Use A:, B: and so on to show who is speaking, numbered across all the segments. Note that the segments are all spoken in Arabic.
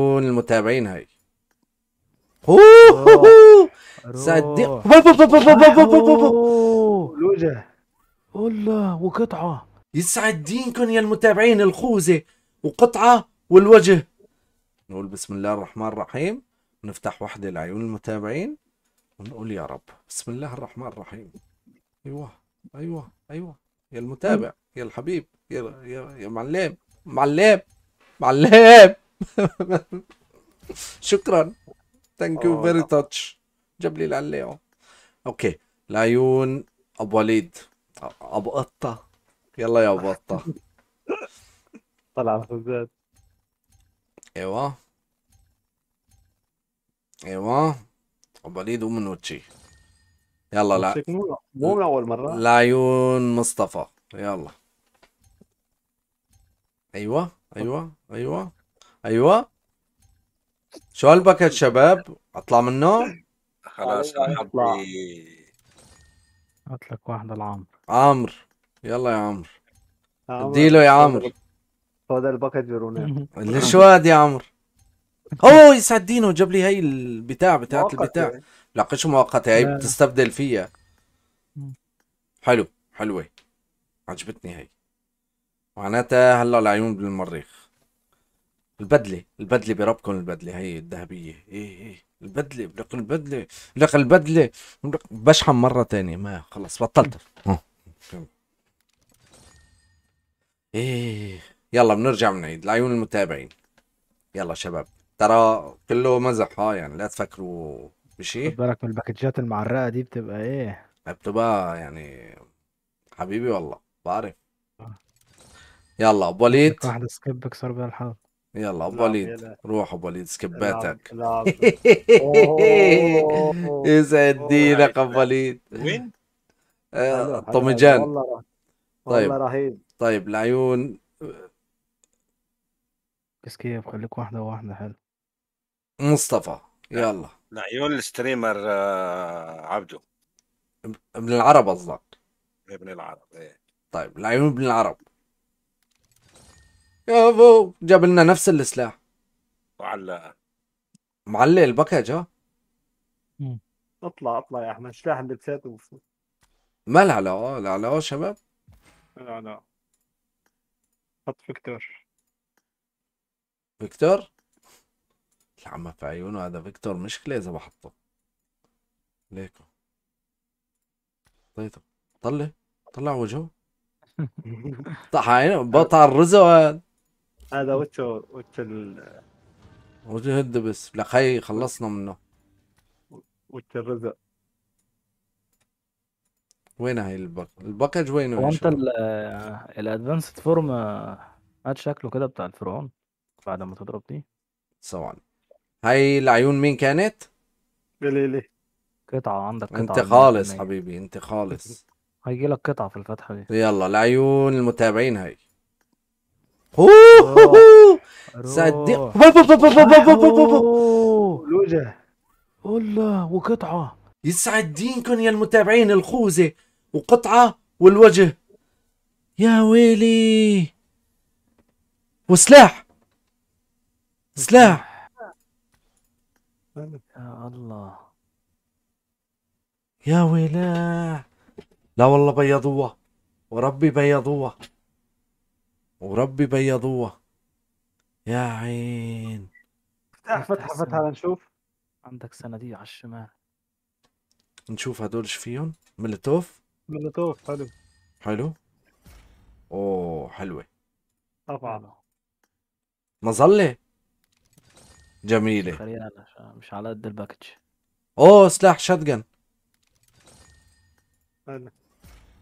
A: المتابعين هاي اوه صدق وقطعه يسعد دينكم يا المتابعين الخوذه وقطعه والوجه نقول بسم الله الرحمن الرحيم ونفتح وحده لعيون المتابعين ونقول يا رب بسم الله الرحمن الرحيم ايوه ايوه ايوه يا المتابع يا الحبيب يا يا, يا معلم معلم معلم شكرا ثانك يو فيري تاتش جاب لي العليه اوكي العيون ابو وليد ابو قطه يلا يا ابو قطه طلع فزات ايوه ايوه ابو وليد ومن وجهي يلا لا
B: مو من اول مره
A: العيون مصطفى يلا ايوه ايوه ايوه ايوه شو هالبكت شباب اطلع منه خلاص اطلع لك واحدة لعمرو عمرو يلا يا عمرو اديله يا عمرو
B: هذا الباكت اللي شو هاد يا
A: عمرو اوه يسعد دينه جاب لي هي البتاع بتاعت البتاع يعني. لا قش مؤقتة هي بتستبدل فيها حلو حلوة عجبتني هي معناتها هلا العيون بالمريخ البدله البدله بربكم البدله هي الذهبيه ايه ايه البدله بدك البدله بدك البدله بشحن مره تانية ما خلص بطلت ايه يلا بنرجع بنعيد لعيون المتابعين يلا شباب ترى كله مزح ها يعني لا تفكروا بشيء
B: خد بالك من الباكجات المعرقه
A: دي بتبقى ايه بتبقى يعني حبيبي والله بعرف آه. يلا ابو وليد واحد سكيب اكسر بيها يلا ابو وليد روح ابو وليد سكباتك يسعد دينك ابو وليد وين؟ طمجان آه، والله طيب رهيب طيب العيون بس كيف خليك واحدة واحدة حلو مصطفى يلا العيون الستريمر آه، عبده ابن العرب قصدك ابن العرب ايه طيب العيون ابن العرب يا ابو جاب لنا نفس السلاح وعلق معلق الباكج ها
B: اطلع اطلع يا احمد سلاح اللبسات وفوت
A: ما لها علاقه آه، لها علاقه شباب لا لا علاقه حط فيكتور فيكتور العمى في عيونه هذا فيكتور مشكله اذا بحطه ليكو طيب طلع طلع وجهه طحين بطل الرزق هذا وتشو وتشو ال... وجه الدبس لا خي خلصنا منه
B: وتشو الرزق
A: وين هاي الباك الباكج وينه هو انت الادفانسد فورم هذا شكله كده بتاع الفرعون بعد ما تضرب دي طبعا هاي العيون مين كانت؟ ليه لي قطعة عندك قطعة انت خالص حبيبي انت خالص هيجي لك قطعة في الفتحة دي يلا العيون المتابعين هاي اوه صدق لوجه والله وقطعه يسعد دينكم يا المتابعين الخوذه وقطعه والوجه يا ويلي وسلاح سلاح يا الله يا ويلاه لا والله بيضوها وربي بيضوها وربي بيضوها يا عين
B: افتح فتحه فتحه لنشوف عندك صناديق على الشمال
A: نشوف هدول ايش فيهم ملتوف
B: ملتوف حلو
A: حلو اوه حلوه طبعا مظله جميله مش على قد الباكج اوه سلاح شاتجن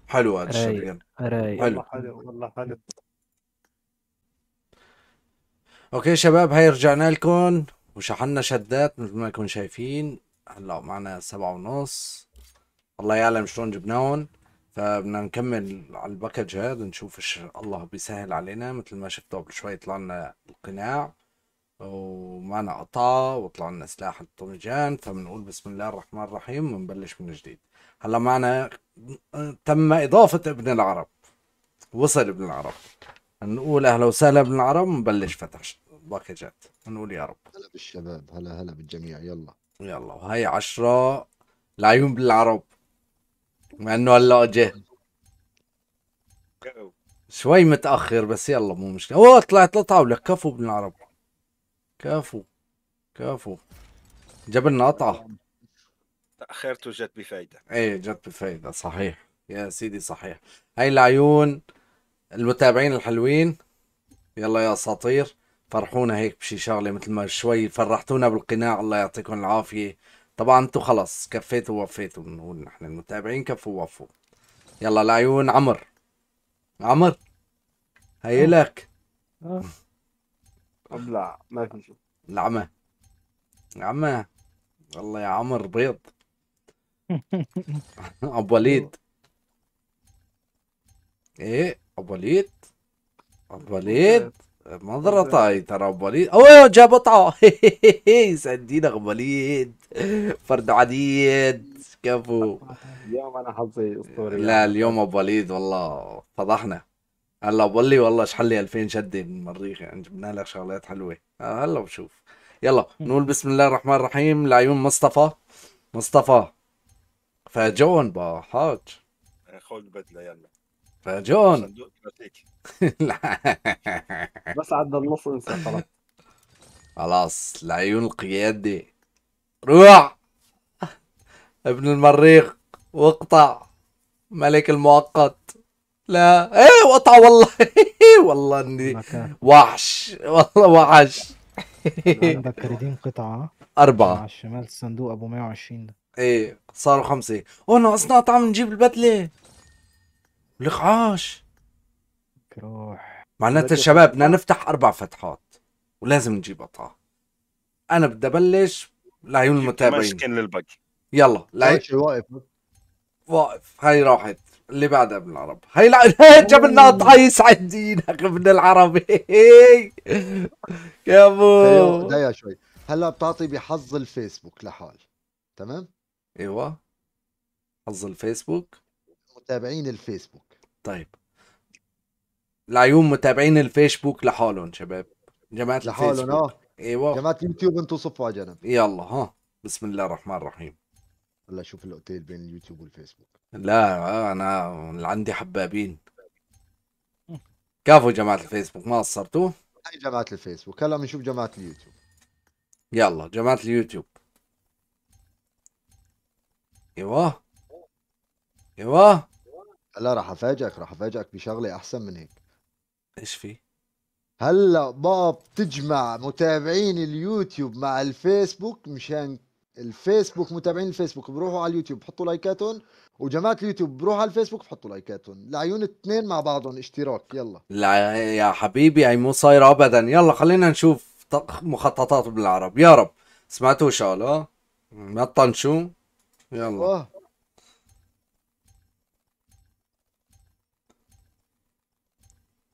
A: حلو هذا الشاتجن حلو والله حلو والله حلو اوكي شباب هاي رجعنا لكم وشحنا شدات مثل ما كنتم شايفين هلا معنا سبعة ونص الله يعلم شلون جبناهم فبدنا نكمل على الباكج هذا نشوف ايش الله بيسهل علينا مثل ما شفتوا قبل شوي طلع لنا القناع ومعنا قطعة وطلع لنا سلاح الطمجان فبنقول بسم الله الرحمن الرحيم ونبلش من جديد هلا معنا تم اضافة ابن العرب وصل ابن العرب نقول اهلا وسهلا بالعرب ونبلش فتح باكجات نقول يا رب هلا بالشباب هلا هلا بالجميع يلا يلا وهي عشرة العيون بالعرب مع انه هلا جه شوي متاخر بس يلا مو مشكله اوه طلعت لطاوله كفو بالعرب كفو كفو جاب لنا قطعه تاخرت وجت بفايده ايه جت بفايده صحيح يا سيدي صحيح هاي العيون المتابعين الحلوين يلا يا اساطير فرحونا هيك بشي شغله مثل ما شوي فرحتونا بالقناع الله يعطيكم العافيه طبعا انتم خلص كفيتوا ووفيتوا بنقول نحن المتابعين كفوا ووفوا يلا لعيون عمر عمر هي أه. لك ابلع أه. ما في شيء العمى العمى والله يا عمر بيض ابو وليد أيوه. ايه ابو وليد ابو وليد منظره طاي ترى ابو وليد اوه جاب قطعه يسعد دينك ابو وليد فرد عديد كفو اليوم انا حظي اسطوري لا يعني. اليوم ابو وليد والله فضحنا هلا بقول لي والله اشحن لي 2000 شده من المريخ يعني جبنا لك شغلات حلوه هلا بشوف يلا نقول بسم الله الرحمن الرحيم لعيون مصطفى مصطفى فاجون با حاج خذ بدله يلا فجون بس عدى النص انسى خلاص خلاص لعيون القيادة روح ابن المريخ واقطع ملك المؤقت لا ايه وقطع والله والله اني وحش والله وحش عندك كريدين قطعة أربعة على الشمال الصندوق أبو 120 ده ايه صاروا خمسة ايه ناقصنا قطعة نجيب البدلة عاش روح معناتها الشباب بدنا نفتح اربع فتحات ولازم نجيب قطعه انا بدي ابلش لعيون المتابعين مسكن للباقي يلا لعيون واقف واقف هاي راحت اللي بعدها ابن العرب هاي لا جاب لنا قطعه يسعد دينك ابن العرب يا ابو دايا شوي
B: هلا بتعطي بحظ الفيسبوك لحال تمام
A: ايوه حظ الفيسبوك متابعين الفيسبوك طيب لعيون متابعين الفيسبوك لحالهم شباب جماعه لحالهم اه
B: ايوه جماعه يوتيوب انتم صفوا على جنب يلا
A: ها بسم الله الرحمن الرحيم هلا شوف الاوتيل بين اليوتيوب والفيسبوك لا انا اللي عندي حبابين كافوا جماعه الفيسبوك ما قصرتوا هاي جماعه الفيسبوك هلا بنشوف جماعه اليوتيوب يلا جماعه اليوتيوب ايوه
B: ايوه لا راح افاجئك راح افاجئك بشغله احسن من هيك ايش في هلا بقى بتجمع متابعين اليوتيوب مع الفيسبوك مشان الفيسبوك متابعين الفيسبوك بروحوا على اليوتيوب بحطوا لايكاتهم وجماعه اليوتيوب بروحوا على الفيسبوك بحطوا لايكاتهم لعيون الاثنين مع بعضهم اشتراك يلا
A: لا يا حبيبي هي مو صايره ابدا يلا خلينا نشوف مخططات بالعرب يا رب سمعتوا شو شاء ما تطنشوا يلا أوه.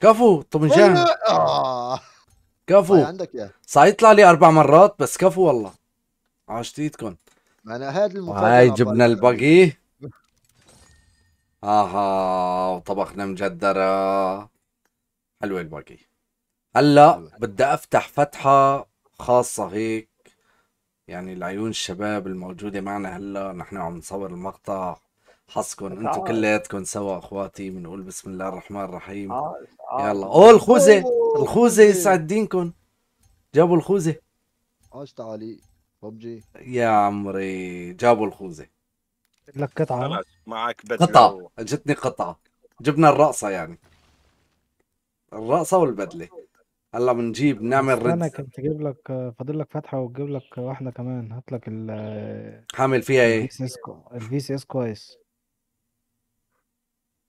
A: كفو طبنجان آه. كفو عندك يا يطلع لي اربع مرات بس كفو والله عشت ايدكم انا هذا المفاجاه هاي جبنا البقي اها وطبخنا مجدره حلوه الباقي هلا بدي افتح فتحه خاصه هيك يعني العيون الشباب الموجوده معنا هلا نحن عم نصور المقطع حظكم انتم كلياتكم سوا اخواتي بنقول بسم الله الرحمن الرحيم آه. آه. يلا او الخوذه الخوذه يسعد دينكم جابوا الخوذه
B: عاش تعالي ببجي
A: يا عمري جابوا الخوذه لك قطعه معك بدله قطعه اجتني قطعه جبنا الرقصه يعني الرقصه والبدله هلا بنجيب نعمل رد انا كنت اجيب
B: لك فاضل لك فتحه وتجيب لك واحده كمان هات لك ال
A: حامل فيها ايه؟ الفي سي اس كويس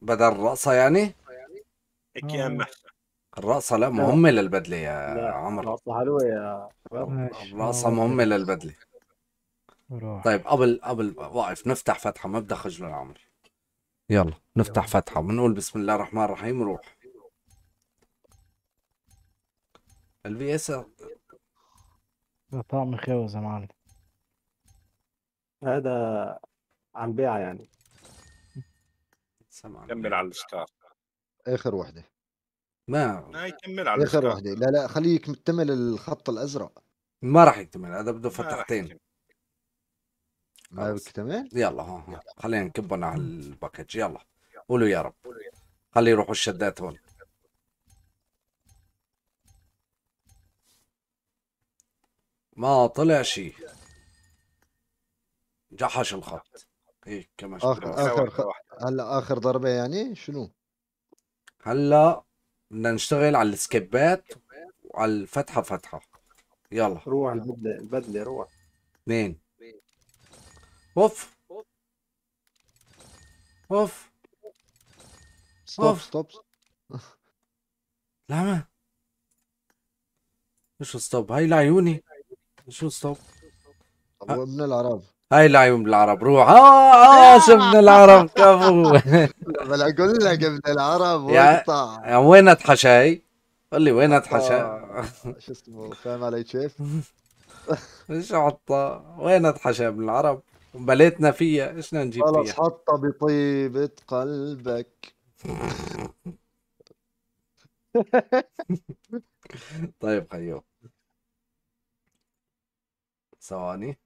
A: بدل الرقصه يعني؟ الكيان آه. محسن الرقصه لا مهمه للبدله يا عمر
B: الرقصه حلوه يا شباب الرقصه آه،
A: مهمه للبدله طيب قبل قبل واقف نفتح فتحه ما بدها خجل العمر يلا نفتح فتحه بنقول بسم الله الرحمن الرحيم روح البي اس
B: طعم خيوة يا معلم
A: هذا عم بيع يعني كمل على الستار
B: اخر وحده ما ما آه، يكمل على اخر واحده وحده لا لا خليه يكمل الخط الازرق ما
A: راح يكتمل هذا بده فتحتين
B: ما بيكتمل
A: يلا ها خلينا نكبهم على الباكج يلا قولوا يا رب خلي يروحوا الشدات هون ما طلع شيء جحش الخط اي كما اخر
B: اخر هلا اخر ضربه يعني شنو؟
A: هلا بدنا نشتغل على السكيبات وعلى الفتحه فتحه يلا روح البدله البدله روح اثنين اوف اوف ستوب ستوب لا ما شو ستوب هاي لعيوني شو ستوب ابو ابن العرب هاي العيون بالعرب روح اه اه شفنا العرب كفو
B: بلا اقول لك ابن العرب يعني
A: وين هاي؟ قول لي وين اتحشاي؟
B: شو اسمه فاهم علي كيف؟
A: ايش حطها؟ وين اتحشى ابن العرب؟ بليتنا فيها ايش نجيب فيها؟ خلص
B: حطها بطيبة قلبك
A: طيب خيو ثواني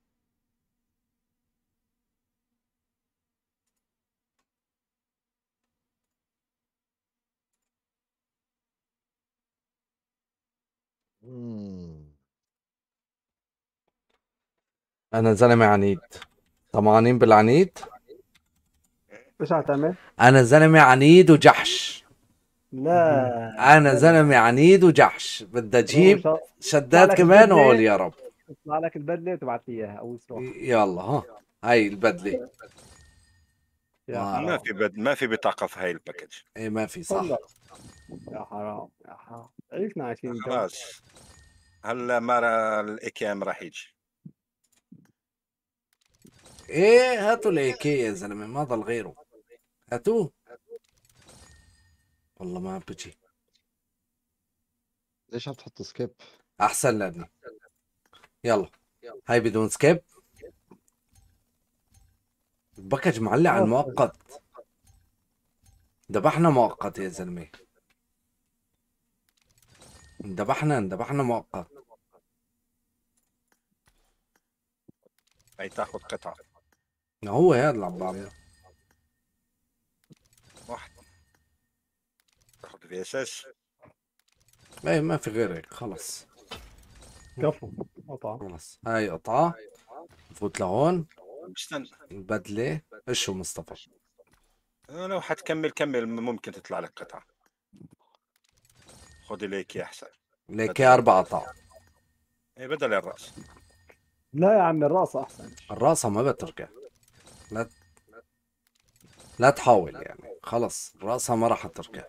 A: انا زلمه عنيد طمعانين بالعنيد ايش هتعمل؟ انا زلمه عنيد وجحش لا انا زلمه عنيد وجحش بدي اجيب شداد كمان واقول يا رب تطلع لك البدله وتبعث لي اياها اول صبح يلا ها هاي البدله ما في بد... ما في بطاقه في هاي الباكج ايه ما في صح يا حرام يا حرام عرفنا عايشين خلاص هلا كي ام راح يجي ايه هاتوا كي يا زلمه ما ضل غيره هاتوه والله ما بجي ليش عم تحط سكيب؟ احسن لنا يلا هاي بدون سكيب الباكج معلق على آه. المؤقت ذبحنا مؤقت يا زلمه انذبحنا انذبحنا مؤقت
B: اي تاخد قطعة
A: هو يا العبار
B: واحد تاخد في اساس
A: اي ما في غيرك خلص كفو قطعة خلص هاي قطعة نفوت لهون بدلة البدلة هو مصطفى
B: لو حتكمل كمل ممكن تطلع لك قطعة
A: خذي ليكي احسن ليكي طعم اي بدل الراس لا يا عمي
B: الراس احسن
A: الراس ما بتركع لا لا تحاول يعني خلص راسها ما راح تركع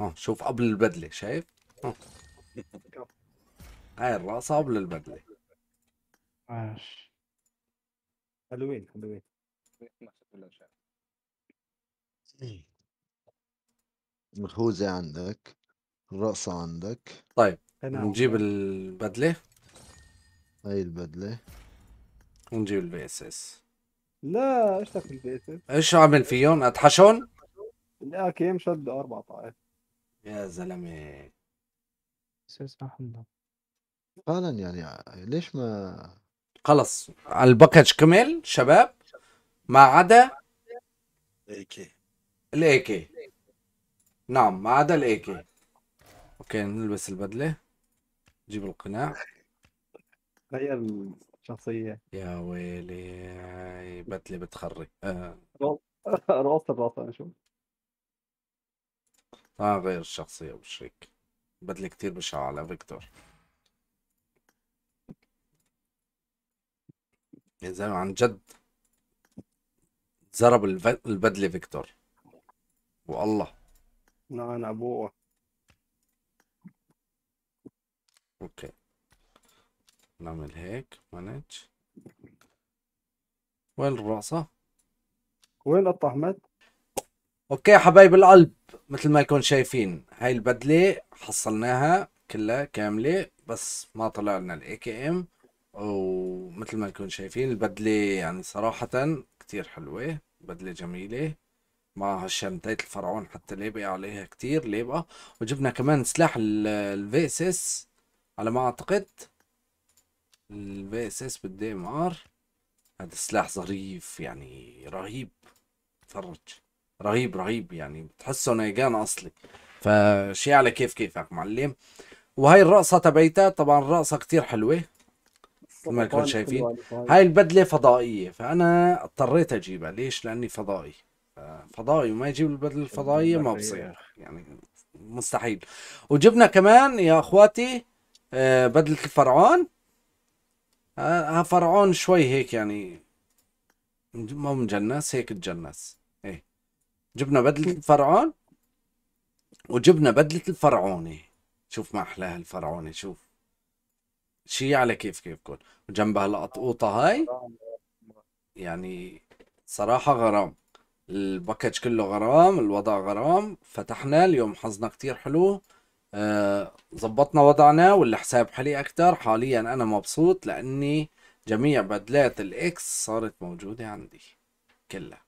A: ها شوف قبل البدله شايف ها. هاي الراسه قبل البدله عاش حلوين حلوين
B: مخوزة عندك
A: الرقصة عندك طيب نجيب البدلة هاي البدلة ونجيب البي اس اس
B: لا ايش لك بالبي اس اس؟
A: ايش عامل فيهم؟ اتحشهم؟
B: لا كيم شد 14 يا
A: زلمة الله فعلا يعني ليش ما خلص الباكج كمل شباب ما عدا الاي كي الاي كي نعم ما عدا الاي كي اوكي نلبس البدله جيب القناع تخيل الشخصيه يا ويلي هاي بدله بتخري آه.
B: راسه انا شو
A: اه غير الشخصيه ابو شريك بدله كتير بشعه على فيكتور يا زلمه عن جد زرب البدله فيكتور والله
B: نعم ابوه
A: اوكي نعمل هيك مانج وين الرقصة؟ وين قط احمد؟ اوكي حبايب القلب مثل ما يكون شايفين هاي البدلة حصلناها كلها كاملة بس ما طلع لنا الاي كي ام ومثل ما يكون شايفين البدلة يعني صراحة كتير حلوة بدلة جميلة مع شمتية الفرعون حتى ليبقى عليها كتير ليبقى وجبنا كمان سلاح الفيسس على ما اعتقد البي اس اس بالدي ام ار هذا سلاح ظريف يعني رهيب تفرج رهيب رهيب يعني بتحسه نيجان اصلي فشي على كيف كيفك معلم وهي الرقصه تبعيتها طبعا الرقصه كتير حلوه مثل ما كنتم شايفين هاي البدله فضائيه فانا اضطريت اجيبها ليش لاني فضائي فضائي وما يجيب البدله الفضائيه ما بصير يعني مستحيل وجبنا كمان يا اخواتي آه، بدلة الفرعون ها آه، آه، فرعون شوي هيك يعني مو مجنس هيك تجنس ايه جبنا بدلة الفرعون وجبنا بدلة الفرعونة شوف ما أحلاها الفرعونة شوف شي على كيف كيفكم وجنبها القطقوطة هاي يعني صراحة غرام الباكج كله غرام الوضع غرام فتحنا اليوم حظنا كتير حلو آه، ظبطنا وضعنا والحساب حالي أكتر حاليا أنا مبسوط لأني جميع بدلات الإكس صارت موجودة عندي كلها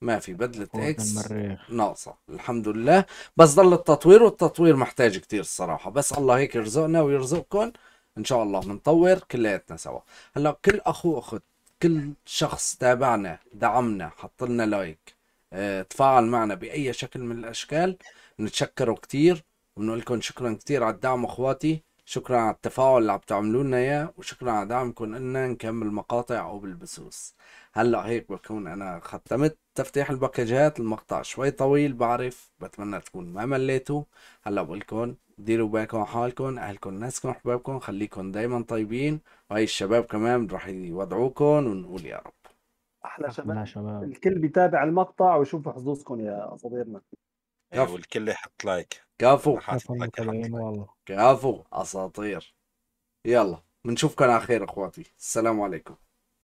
A: ما في بدلة إكس ناقصة الحمد لله بس ضل التطوير والتطوير محتاج كتير الصراحة بس الله هيك يرزقنا ويرزقكم إن شاء الله بنطور كلياتنا سوا هلا كل أخو أخت كل شخص تابعنا دعمنا حط لنا لايك اه تفاعل معنا بأي شكل من الأشكال نتشكره كتير وبنقول لكم شكرا كثير على الدعم اخواتي شكرا على التفاعل اللي عم تعملوا لنا اياه وشكرا على دعمكم ان نكمل مقاطع او بالبسوس هلا هيك بكون انا ختمت تفتيح الباكجات المقطع شوي طويل بعرف بتمنى تكون ما مليتوا هلا بقول لكم ديروا بالكم على حالكم اهلكم ناسكم احبابكم خليكم دايما طيبين وهي الشباب كمان رح يودعوكم ونقول يا رب
B: احلى شباب, شباب. الكل بيتابع المقطع ويشوف حظوظكم يا اصابيرنا
A: والكل أيوة، يحط لايك كفو
B: والله
A: كفو اساطير يلا بنشوفكم على خير اخواتي السلام عليكم